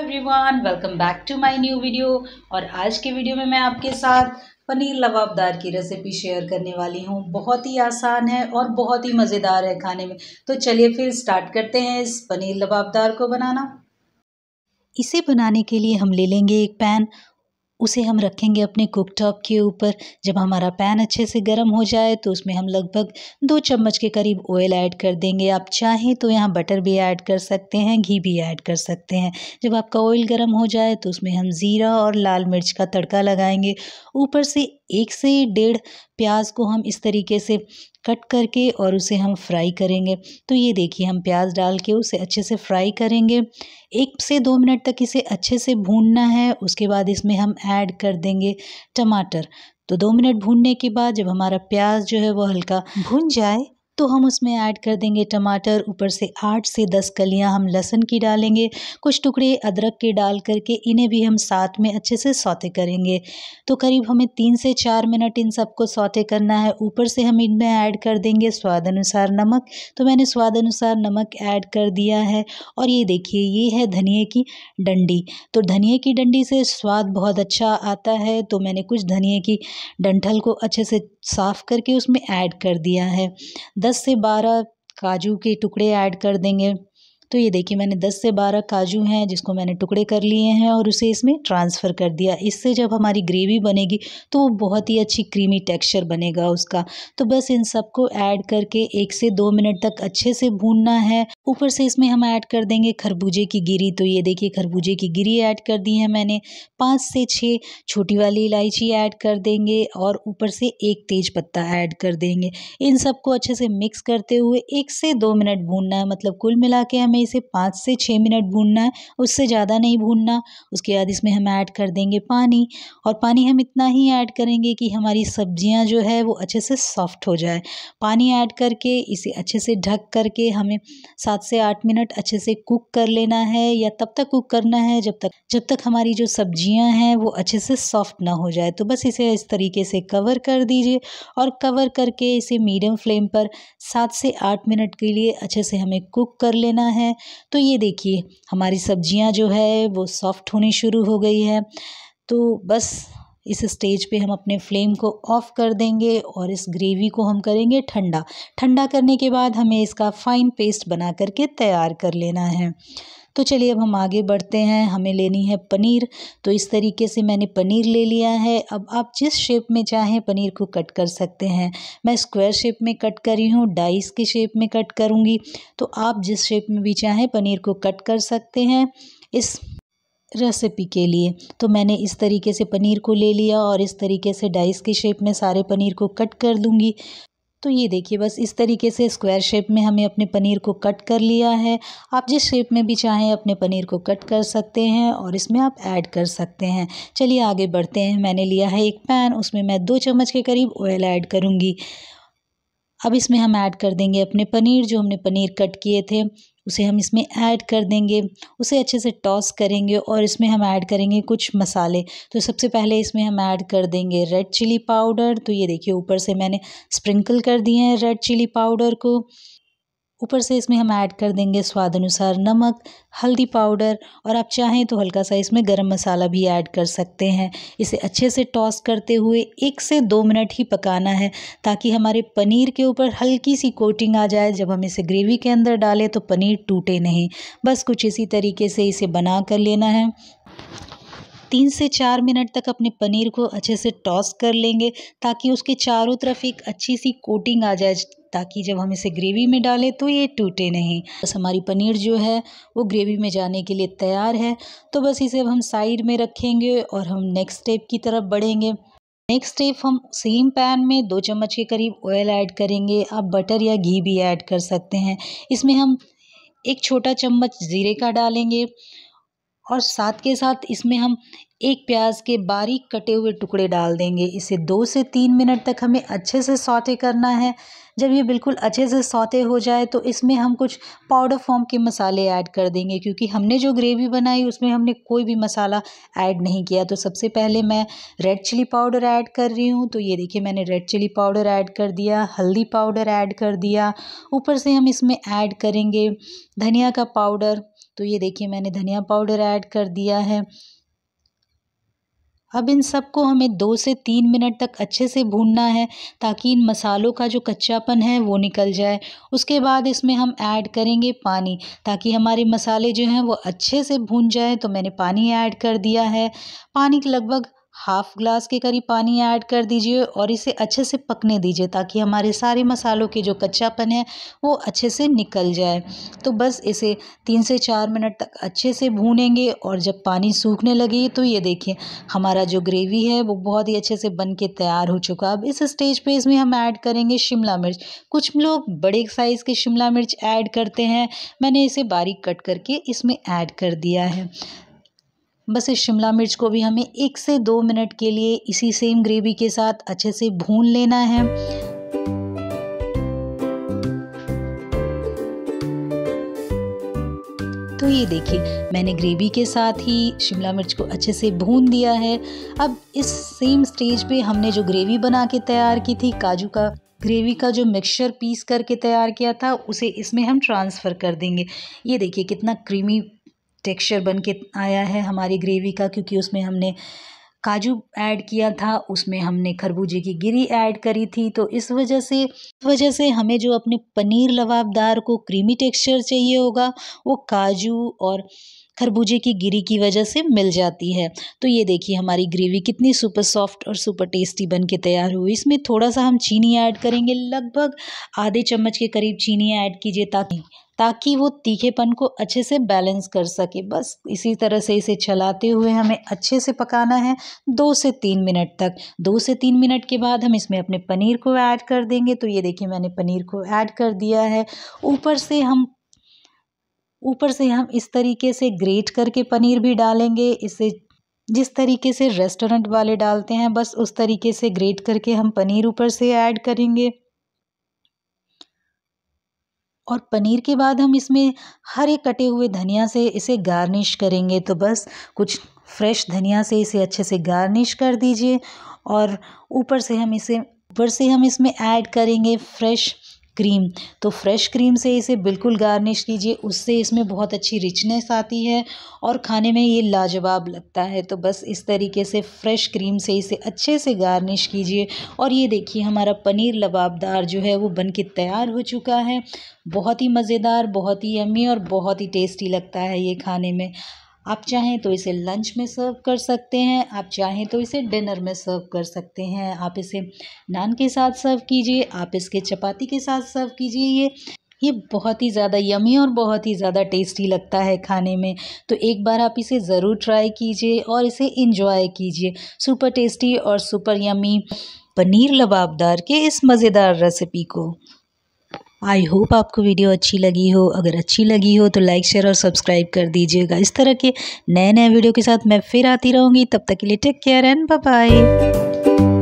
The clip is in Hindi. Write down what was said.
everyone welcome back to my new video और आज के वीडियो में मैं आपके साथ पनीर लवाबदार की रेसिपी शेयर करने वाली हूँ बहुत ही आसान है और बहुत ही मज़ेदार है खाने में तो चलिए फिर स्टार्ट करते हैं इस पनीर लवाबदार को बनाना इसे बनाने के लिए हम ले लेंगे एक पैन उसे हम रखेंगे अपने कुकटॉप के ऊपर जब हमारा पैन अच्छे से गर्म हो जाए तो उसमें हम लगभग दो चम्मच के करीब ऑयल ऐड कर देंगे आप चाहें तो यहाँ बटर भी ऐड कर सकते हैं घी भी ऐड कर सकते हैं जब आपका ऑयल गर्म हो जाए तो उसमें हम ज़ीरा और लाल मिर्च का तड़का लगाएंगे ऊपर से एक से डेढ़ प्याज को हम इस तरीके से कट करके और उसे हम फ्राई करेंगे तो ये देखिए हम प्याज डाल के उसे अच्छे से फ्राई करेंगे एक से दो मिनट तक इसे अच्छे से भूनना है उसके बाद इसमें हम ऐड कर देंगे टमाटर तो दो मिनट भूनने के बाद जब हमारा प्याज जो है वो हल्का भून जाए तो हम उसमें ऐड कर देंगे टमाटर ऊपर से आठ से दस कलियां हम लहसुन की डालेंगे कुछ टुकड़े अदरक के डाल करके इन्हें भी हम साथ में अच्छे से सौते करेंगे तो करीब हमें तीन से चार मिनट इन सबको सौते करना है ऊपर से हम इनमें ऐड कर देंगे स्वाद अनुसार नमक तो मैंने स्वाद अनुसार नमक ऐड कर दिया है और ये देखिए ये है धनिए की डंडी तो धनिए की डंडी से स्वाद बहुत अच्छा आता है तो मैंने कुछ धनिए की डंठल को अच्छे से साफ़ करके उसमें ऐड कर दिया है दस से बारह काजू के टुकड़े ऐड कर देंगे तो ये देखिए मैंने 10 से 12 काजू हैं जिसको मैंने टुकड़े कर लिए हैं और उसे इसमें ट्रांसफ़र कर दिया इससे जब हमारी ग्रेवी बनेगी तो वो बहुत ही अच्छी क्रीमी टेक्सचर बनेगा उसका तो बस इन सबको ऐड करके एक से दो मिनट तक अच्छे से भूनना है ऊपर से इसमें हम ऐड कर देंगे खरबूजे की गिरी तो ये देखिए खरबूजे की गिरी ऐड कर दी है मैंने पाँच से छः छोटी वाली इलायची ऐड कर देंगे और ऊपर से एक तेज पत्ता ऐड कर देंगे इन सबको अच्छे से मिक्स करते हुए एक से दो मिनट भूनना है मतलब कुल मिला के हमें इसे पाँच से छः मिनट भूनना है उससे ज़्यादा नहीं भूनना उसके बाद इसमें हम ऐड कर देंगे पानी और पानी हम इतना ही ऐड करेंगे कि हमारी सब्जियां जो है वो अच्छे से सॉफ्ट हो जाए पानी ऐड करके इसे अच्छे से ढक करके हमें सात से आठ मिनट अच्छे से कुक कर लेना है या तब तक कुक करना है जब तक जब तक हमारी जो सब्जियां हैं वो अच्छे से सॉफ्ट ना हो जाए तो बस इसे इस तरीके से कवर कर दीजिए और कवर करके इसे मीडियम फ्लेम पर सात से आठ मिनट के लिए अच्छे से हमें कुक कर लेना है हैं तो ये देखिए हमारी सब्जियां जो है वो सॉफ्ट होनी शुरू हो गई है तो बस इस स्टेज पे हम अपने फ्लेम को ऑफ़ कर देंगे और इस ग्रेवी को हम करेंगे ठंडा ठंडा करने के बाद हमें इसका फ़ाइन पेस्ट बना करके तैयार कर लेना है तो चलिए अब हम आगे बढ़ते हैं हमें लेनी है पनीर तो इस तरीके से मैंने पनीर ले लिया है अब आप जिस शेप में चाहें पनीर को कट कर सकते हैं मैं स्क्वायर शेप में कट करी हूँ डाइस के शेप में कट करूँगी तो आप जिस शेप में भी चाहें पनीर को कट कर सकते हैं इस रेसिपी के लिए तो मैंने इस तरीके से पनीर को ले लिया और इस तरीके से डाइस के शेप में सारे पनीर को कट कर दूंगी तो ये देखिए बस इस तरीके से स्क्वायर शेप में हमें अपने पनीर को कट कर लिया है आप जिस शेप में भी चाहें अपने पनीर को कट कर सकते हैं और इसमें आप ऐड कर सकते हैं चलिए आगे बढ़ते हैं मैंने लिया है एक पैन उसमें मैं दो चम्मच के करीब ऑयल ऐड करूँगी अब इसमें हम ऐड कर देंगे अपने पनीर जो हमने पनीर कट किए थे उसे हम इसमें ऐड कर देंगे उसे अच्छे से टॉस करेंगे और इसमें हम ऐड करेंगे कुछ मसाले तो सबसे पहले इसमें हम ऐड कर देंगे रेड चिली पाउडर तो ये देखिए ऊपर से मैंने स्प्रिंकल कर दिए हैं रेड चिली पाउडर को ऊपर से इसमें हम ऐड कर देंगे स्वाद अनुसार नमक हल्दी पाउडर और आप चाहें तो हल्का सा इसमें गरम मसाला भी ऐड कर सकते हैं इसे अच्छे से टॉस करते हुए एक से दो मिनट ही पकाना है ताकि हमारे पनीर के ऊपर हल्की सी कोटिंग आ जाए जब हम इसे ग्रेवी के अंदर डालें तो पनीर टूटे नहीं बस कुछ इसी तरीके से इसे बना कर लेना है तीन से चार मिनट तक अपने पनीर को अच्छे से टॉस कर लेंगे ताकि उसके चारों तरफ एक अच्छी सी कोटिंग आ जाए ताकि जब हम इसे ग्रेवी में डालें तो ये टूटे नहीं बस हमारी पनीर जो है वो ग्रेवी में जाने के लिए तैयार है तो बस इसे हम साइड में रखेंगे और हम नेक्स्ट स्टेप की तरफ बढ़ेंगे नेक्स्ट स्टेप हम सेम पैन में दो चम्मच के करीब ऑयल ऐड करेंगे आप बटर या घी भी ऐड कर सकते हैं इसमें हम एक छोटा चम्मच ज़ीरे का डालेंगे और साथ के साथ इसमें हम एक प्याज के बारीक कटे हुए टुकड़े डाल देंगे इसे दो से तीन मिनट तक हमें अच्छे से सौते करना है जब ये बिल्कुल अच्छे से सौते हो जाए तो इसमें हम कुछ पाउडर फॉर्म के मसाले ऐड कर देंगे क्योंकि हमने जो ग्रेवी बनाई उसमें हमने कोई भी मसाला ऐड नहीं किया तो सबसे पहले मैं रेड चिली पाउडर ऐड कर रही हूँ तो ये देखिए मैंने रेड चिली पाउडर ऐड कर दिया हल्दी पाउडर ऐड कर दिया ऊपर से हम इसमें ऐड करेंगे धनिया का पाउडर तो ये देखिए मैंने धनिया पाउडर ऐड कर दिया है अब इन सबको हमें दो से तीन मिनट तक अच्छे से भूनना है ताकि इन मसालों का जो कच्चापन है वो निकल जाए उसके बाद इसमें हम ऐड करेंगे पानी ताकि हमारे मसाले जो हैं वो अच्छे से भून जाए तो मैंने पानी ऐड कर दिया है पानी लगभग हाफ़ ग्लास के करीब पानी ऐड कर दीजिए और इसे अच्छे से पकने दीजिए ताकि हमारे सारे मसालों के जो कच्चापन है वो अच्छे से निकल जाए तो बस इसे तीन से चार मिनट तक अच्छे से भूनेंगे और जब पानी सूखने लगे तो ये देखिए हमारा जो ग्रेवी है वो बहुत ही अच्छे से बन के तैयार हो चुका अब इस स्टेज पर इसमें हम ऐड करेंगे शिमला मिर्च कुछ लोग बड़े साइज़ के शिमला मिर्च ऐड करते हैं मैंने इसे बारीक कट करके इसमें ऐड कर दिया है बस इस शिमला मिर्च को भी हमें एक से दो मिनट के लिए इसी सेम ग्रेवी के साथ अच्छे से भून लेना है तो ये देखिए मैंने ग्रेवी के साथ ही शिमला मिर्च को अच्छे से भून दिया है अब इस सेम स्टेज पे हमने जो ग्रेवी बना के तैयार की थी काजू का ग्रेवी का जो मिक्सचर पीस करके तैयार किया था उसे इसमें हम ट्रांसफ़र कर देंगे ये देखिए कितना क्रीमी टेक्सचर बन के आया है हमारी ग्रेवी का क्योंकि उसमें हमने काजू ऐड किया था उसमें हमने खरबूजे की गिरी ऐड करी थी तो इस वजह से इस वजह से हमें जो अपने पनीर लवाबदार को क्रीमी टेक्सचर चाहिए होगा वो काजू और खरबूजे की गिरी की वजह से मिल जाती है तो ये देखिए हमारी ग्रेवी कितनी सुपर सॉफ्ट और सुपर टेस्टी बन के तैयार हुई इसमें थोड़ा सा हम चीनी ऐड करेंगे लगभग आधे चम्मच के करीब चीनी ऐड कीजिए ताकि ताकि वो तीखेपन को अच्छे से बैलेंस कर सके बस इसी तरह से इसे चलाते हुए हमें अच्छे से पकाना है दो से तीन मिनट तक दो से तीन मिनट के बाद हम इसमें अपने पनीर को ऐड कर देंगे तो ये देखिए मैंने पनीर को ऐड कर दिया है ऊपर से हम ऊपर से हम इस तरीके से ग्रेट करके पनीर भी डालेंगे इसे जिस तरीके से रेस्टोरेंट वाले डालते हैं बस उस तरीके से ग्रेट करके हम पनीर ऊपर से ऐड करेंगे और पनीर के बाद हम इसमें हरे कटे हुए धनिया से इसे गार्निश करेंगे तो बस कुछ फ्रेश धनिया से इसे अच्छे से गार्निश कर दीजिए और ऊपर से हम इसे ऊपर से हम इसमें ऐड करेंगे फ्रेश क्रीम तो फ्रेश क्रीम से इसे बिल्कुल गार्निश कीजिए उससे इसमें बहुत अच्छी रिचनेस आती है और खाने में ये लाजवाब लगता है तो बस इस तरीके से फ्रेश क्रीम से इसे अच्छे से गार्निश कीजिए और ये देखिए हमारा पनीर लबाबदार जो है वो बन के तैयार हो चुका है बहुत ही मज़ेदार बहुत ही यमी और बहुत ही टेस्टी लगता है ये खाने में आप चाहें तो इसे लंच में सर्व कर सकते हैं आप चाहें तो इसे डिनर में सर्व कर सकते हैं आप इसे नान के साथ सर्व कीजिए आप इसके चपाती के साथ सर्व कीजिए ये ये बहुत ही ज़्यादा यमी और बहुत ही ज़्यादा टेस्टी लगता है खाने में तो एक बार आप इसे ज़रूर ट्राई कीजिए और इसे इंजॉय कीजिए सुपर टेस्टी और सुपर यमी पनीर लबाबदार के इस मज़ेदार रेसिपी को आई होप आपको वीडियो अच्छी लगी हो अगर अच्छी लगी हो तो लाइक शेयर और सब्सक्राइब कर दीजिएगा इस तरह के नए नए वीडियो के साथ मैं फिर आती रहूँगी तब तक के लिए टेक केयर एंड बाय